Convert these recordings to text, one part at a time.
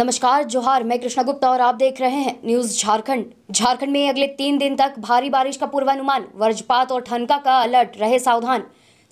नमस्कार जोहार मैं कृष्णा गुप्ता और आप देख रहे हैं न्यूज झारखंड झारखंड में अगले तीन दिन तक भारी बारिश का पूर्वानुमान वज्रपात और ठनका का अलर्ट रहे सावधान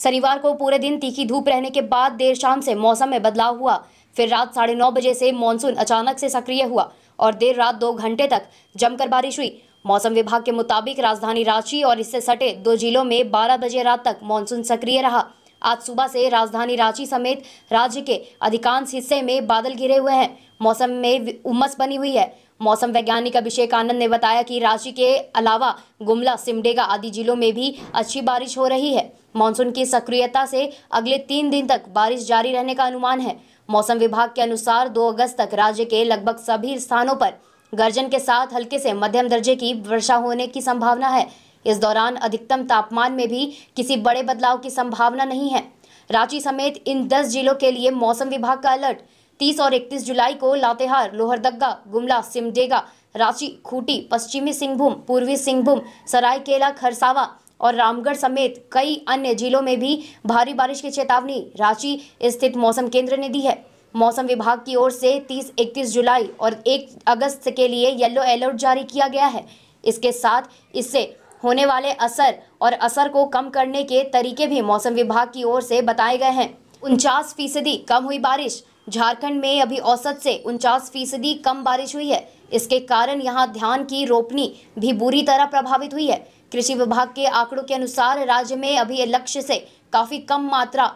शनिवार को पूरे दिन तीखी धूप रहने के बाद देर शाम से मौसम में बदलाव हुआ फिर रात साढ़े नौ बजे से मानसून अचानक से सक्रिय हुआ और देर रात दो घंटे तक जमकर बारिश हुई मौसम विभाग के मुताबिक राजधानी रांची और इससे सटे दो जिलों में बारह बजे रात तक मानसून सक्रिय रहा आज सुबह से राजधानी रांची समेत राज्य के अधिकांश हिस्से में बादल घिरे हुए हैं मौसम में उमस बनी हुई है मौसम वैज्ञानिक अभिषेक आनंद ने बताया कि रांची के अलावा गुमला सिमडेगा आदि जिलों में भी अच्छी बारिश हो रही है मानसून की सक्रियता से अगले तीन दिन तक बारिश जारी रहने का अनुमान है मौसम विभाग के अनुसार 2 अगस्त तक राज्य के लगभग सभी स्थानों पर गर्जन के साथ हल्के से मध्यम दर्जे की वर्षा होने की संभावना है इस दौरान अधिकतम तापमान में भी किसी बड़े बदलाव की संभावना नहीं है रांची समेत इन 10 जिलों के लिए मौसम विभाग का अलर्ट 30 और 31 जुलाई को लातेहार लोहरदगा गुमला सिमडेगा रांची खूटी पश्चिमी सिंहभूम पूर्वी सिंहभूम सरायकेला खरसावा और रामगढ़ समेत कई अन्य जिलों में भी भारी बारिश की चेतावनी रांची स्थित मौसम केंद्र ने दी है मौसम विभाग की ओर से 30, 31 जुलाई और 1 अगस्त के लिए येलो अलर्ट जारी किया गया है इसके साथ इससे होने वाले असर और असर को कम करने के तरीके भी मौसम विभाग की ओर से बताए गए हैं उनचास फीसदी कम हुई बारिश झारखंड में अभी औसत से उनचास फीसदी कम बारिश हुई है इसके कारण यहां धान की रोपनी भी बुरी तरह प्रभावित हुई है कृषि विभाग के आंकड़ों के अनुसार राज्य में अभी लक्ष्य से काफ़ी कम मात्रा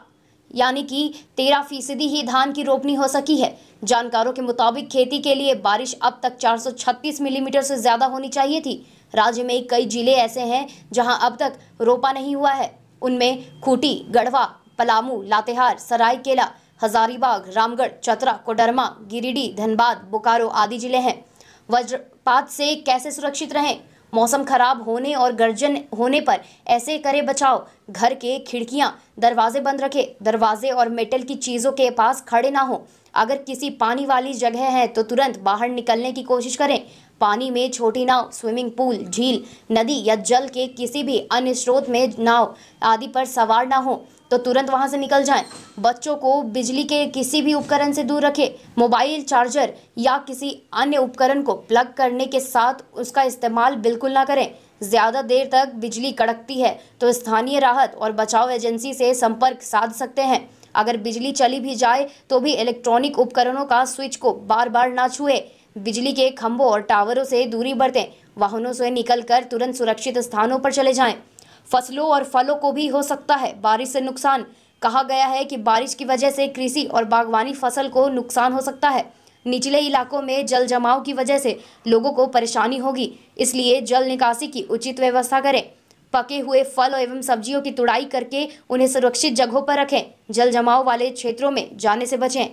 यानी कि तेरह फीसदी ही धान की रोपनी हो सकी है जानकारों के मुताबिक खेती के लिए बारिश अब तक 436 मिलीमीटर से ज़्यादा होनी चाहिए थी राज्य में कई जिले ऐसे हैं जहां अब तक रोपा नहीं हुआ है उनमें खूटी गढ़वा पलामू लातेहार सरायकेला हजारीबाग रामगढ़ चतरा कोडरमा गिरिडीह धनबाद बोकारो आदि जिले हैं वज्रपात से कैसे सुरक्षित रहें मौसम खराब होने और गर्जन होने पर ऐसे करे बचाव घर के खिड़कियां दरवाजे बंद रखें दरवाजे और मेटल की चीज़ों के पास खड़े ना हो अगर किसी पानी वाली जगह है तो तुरंत बाहर निकलने की कोशिश करें पानी में छोटी नाव स्विमिंग पूल झील नदी या जल के किसी भी अन्य स्रोत में नाव आदि पर सवार ना हो तो तुरंत वहां से निकल जाएं। बच्चों को बिजली के किसी भी उपकरण से दूर रखें मोबाइल चार्जर या किसी अन्य उपकरण को प्लग करने के साथ उसका इस्तेमाल बिल्कुल ना करें ज़्यादा देर तक बिजली कड़कती है तो स्थानीय राहत और बचाव एजेंसी से संपर्क साध सकते हैं अगर बिजली चली भी जाए तो भी इलेक्ट्रॉनिक उपकरणों का स्विच को बार बार ना छुए बिजली के खंभों और टावरों से दूरी बरतें वाहनों से निकलकर तुरंत सुरक्षित स्थानों पर चले जाएं। फसलों और फलों को भी हो सकता है बारिश से नुकसान कहा गया है कि बारिश की वजह से कृषि और बागवानी फसल को नुकसान हो सकता है निचले इलाकों में जल जमाव की वजह से लोगों को परेशानी होगी इसलिए जल निकासी की उचित व्यवस्था करें पके हुए फल एवं सब्जियों की तुड़ाई करके उन्हें सुरक्षित जगहों पर रखें जल जमाव वाले क्षेत्रों में जाने से बचें